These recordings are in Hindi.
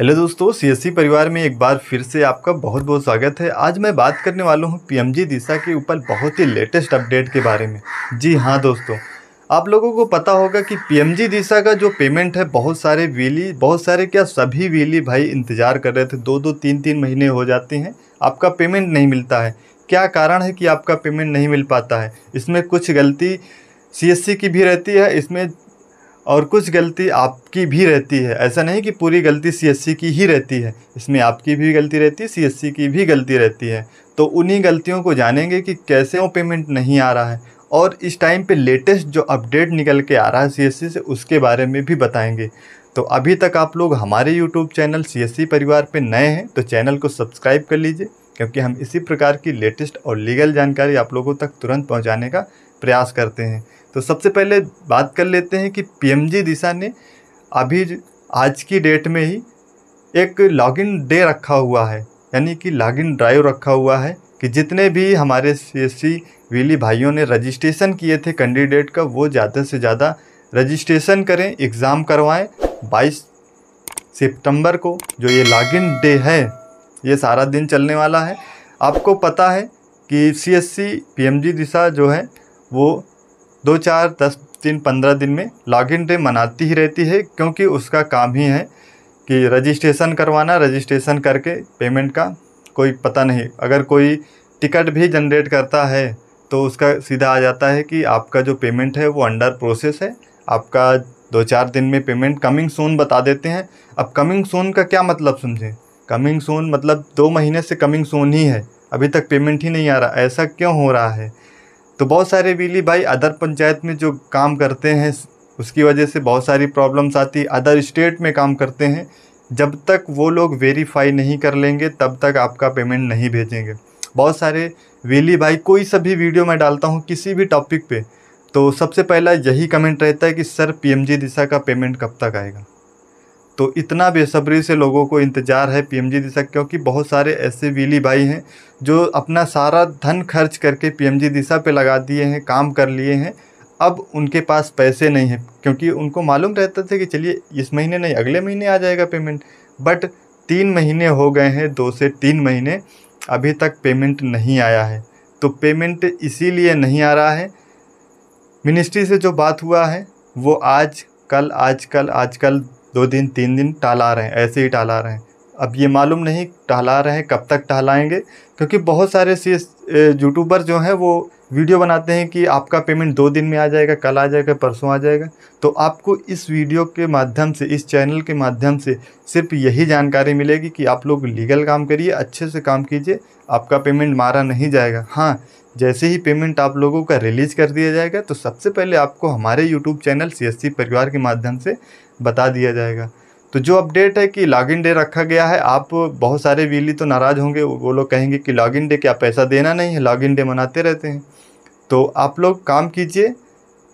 हेलो दोस्तों सीएससी परिवार में एक बार फिर से आपका बहुत बहुत स्वागत है आज मैं बात करने वाला हूँ पीएमजी दिशा के ऊपर बहुत ही लेटेस्ट अपडेट के बारे में जी हाँ दोस्तों आप लोगों को पता होगा कि पीएमजी दिशा का जो पेमेंट है बहुत सारे वीली बहुत सारे क्या सभी वीली भाई इंतज़ार कर रहे थे दो दो तीन तीन महीने हो जाते हैं आपका पेमेंट नहीं मिलता है क्या कारण है कि आपका पेमेंट नहीं मिल पाता है इसमें कुछ गलती सी की भी रहती है इसमें और कुछ गलती आपकी भी रहती है ऐसा नहीं कि पूरी गलती सीएससी की ही रहती है इसमें आपकी भी गलती रहती है सीएससी की भी गलती रहती है तो उन्हीं गलतियों को जानेंगे कि कैसे वो पेमेंट नहीं आ रहा है और इस टाइम पे लेटेस्ट जो अपडेट निकल के आ रहा है सीएससी से उसके बारे में भी बताएंगे तो अभी तक आप लोग हमारे यूट्यूब चैनल सी परिवार पर नए हैं तो चैनल को सब्सक्राइब कर लीजिए क्योंकि हम इसी प्रकार की लेटेस्ट और लीगल जानकारी आप लोगों तक तुरंत पहुँचाने का प्रयास करते हैं तो सबसे पहले बात कर लेते हैं कि पीएमजी दिशा ने अभी आज की डेट में ही एक लॉगिन डे रखा हुआ है यानी कि लॉगिन ड्राइव रखा हुआ है कि जितने भी हमारे सी विली भाइयों ने रजिस्ट्रेशन किए थे कैंडिडेट का वो ज़्यादा से ज़्यादा रजिस्ट्रेशन करें एग्ज़ाम करवाएं 22 सितंबर को जो ये लॉगिन डे है ये सारा दिन चलने वाला है आपको पता है कि सी एस सी दिशा जो है वो दो चार दस दिन पंद्रह दिन में लॉगिन डे मनाती ही रहती है क्योंकि उसका काम ही है कि रजिस्ट्रेशन करवाना रजिस्ट्रेशन करके पेमेंट का कोई पता नहीं अगर कोई टिकट भी जनरेट करता है तो उसका सीधा आ जाता है कि आपका जो पेमेंट है वो अंडर प्रोसेस है आपका दो चार दिन में पेमेंट कमिंग सोन बता देते हैं अब कमिंग सोन का क्या मतलब समझें कमिंग सोन मतलब दो महीने से कमिंग सोन ही है अभी तक पेमेंट ही नहीं आ रहा ऐसा क्यों हो रहा है तो बहुत सारे बिजली भाई अदर पंचायत में जो काम करते हैं उसकी वजह से बहुत सारी प्रॉब्लम्स आती अदर स्टेट में काम करते हैं जब तक वो लोग वेरीफाई नहीं कर लेंगे तब तक आपका पेमेंट नहीं भेजेंगे बहुत सारे वेली भाई कोई सा भी वीडियो मैं डालता हूँ किसी भी टॉपिक पे तो सबसे पहला यही कमेंट रहता है कि सर पीएमजी दिशा का पेमेंट कब तक आएगा तो इतना बेसब्री से लोगों को इंतज़ार है पीएमजी दिशा क्योंकि बहुत सारे ऐसे वीली भाई हैं जो अपना सारा धन खर्च करके पीएमजी दिशा पे लगा दिए हैं काम कर लिए हैं अब उनके पास पैसे नहीं हैं क्योंकि उनको मालूम रहता था कि चलिए इस महीने नहीं अगले महीने आ जाएगा पेमेंट बट तीन महीने हो गए हैं दो से तीन महीने अभी तक पेमेंट नहीं आया है तो पेमेंट इसीलिए नहीं आ रहा है मिनिस्ट्री से जो बात हुआ है वो आज कल आज कल आज कल दो दिन तीन दिन टाला रहे हैं ऐसे ही टाला रहे हैं अब ये मालूम नहीं टहला रहे हैं कब तक टहलाएंगे क्योंकि बहुत सारे सी यूट्यूबर जो हैं वो वीडियो बनाते हैं कि आपका पेमेंट दो दिन में आ जाएगा कल आ जाएगा परसों आ जाएगा तो आपको इस वीडियो के माध्यम से इस चैनल के माध्यम से सिर्फ यही जानकारी मिलेगी कि आप लोग लीगल काम करिए अच्छे से काम कीजिए आपका पेमेंट मारा नहीं जाएगा हाँ जैसे ही पेमेंट आप लोगों का रिलीज़ कर दिया जाएगा तो सबसे पहले आपको हमारे यूट्यूब चैनल सी परिवार के माध्यम से बता दिया जाएगा तो जो अपडेट है कि लॉगिन डे रखा गया है आप बहुत सारे वीली तो नाराज़ होंगे वो लोग कहेंगे कि लॉगिन डे क्या पैसा देना नहीं है लॉगिन डे मनाते रहते हैं तो आप लोग काम कीजिए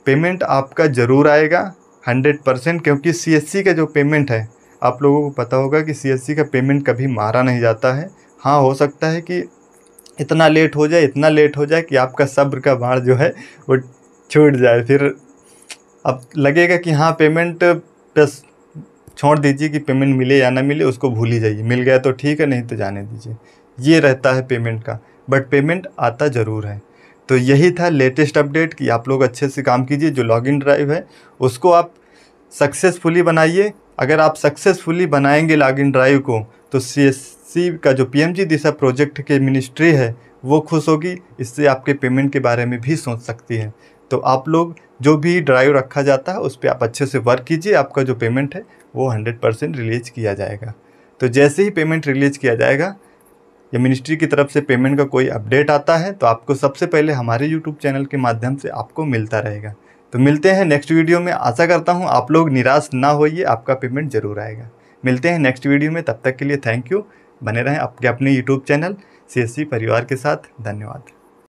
पेमेंट आपका ज़रूर आएगा हंड्रेड परसेंट क्योंकि सी का जो पेमेंट है आप लोगों को पता होगा कि सी का पेमेंट कभी मारा नहीं जाता है हाँ हो सकता है कि इतना लेट हो जाए इतना लेट हो जाए कि आपका सब्र का बाढ़ जो है वो छूट जाए फिर अब लगेगा कि हाँ पेमेंट बस छोड़ दीजिए कि पेमेंट मिले या ना मिले उसको भूल ही जाइए मिल गया तो ठीक है नहीं तो जाने दीजिए ये रहता है पेमेंट का बट पेमेंट आता ज़रूर है तो यही था लेटेस्ट अपडेट कि आप लोग अच्छे से काम कीजिए जो लॉगिन ड्राइव है उसको आप सक्सेसफुली बनाइए अगर आप सक्सेसफुली बनाएंगे लॉगिन ड्राइव को तो सी का जो P M G Disha project के मिनिस्ट्री है वो खुश होगी इससे आपके पेमेंट के बारे में भी सोच सकती है तो आप लोग जो भी ड्राइव रखा जाता है उस पर आप अच्छे से वर्क कीजिए आपका जो पेमेंट है वो हंड्रेड परसेंट रिलीज किया जाएगा तो जैसे ही पेमेंट रिलीज किया जाएगा या मिनिस्ट्री की तरफ से पेमेंट का कोई अपडेट आता है तो आपको सबसे पहले हमारे यूट्यूब चैनल के माध्यम से आपको मिलता रहेगा तो मिलते हैं नेक्स्ट वीडियो में आशा करता हूँ आप लोग निराश ना होइए आपका पेमेंट ज़रूर आएगा मिलते हैं नेक्स्ट वीडियो में तब तक के लिए थैंक यू बने रहें आपके अपने यूट्यूब चैनल सी परिवार के साथ धन्यवाद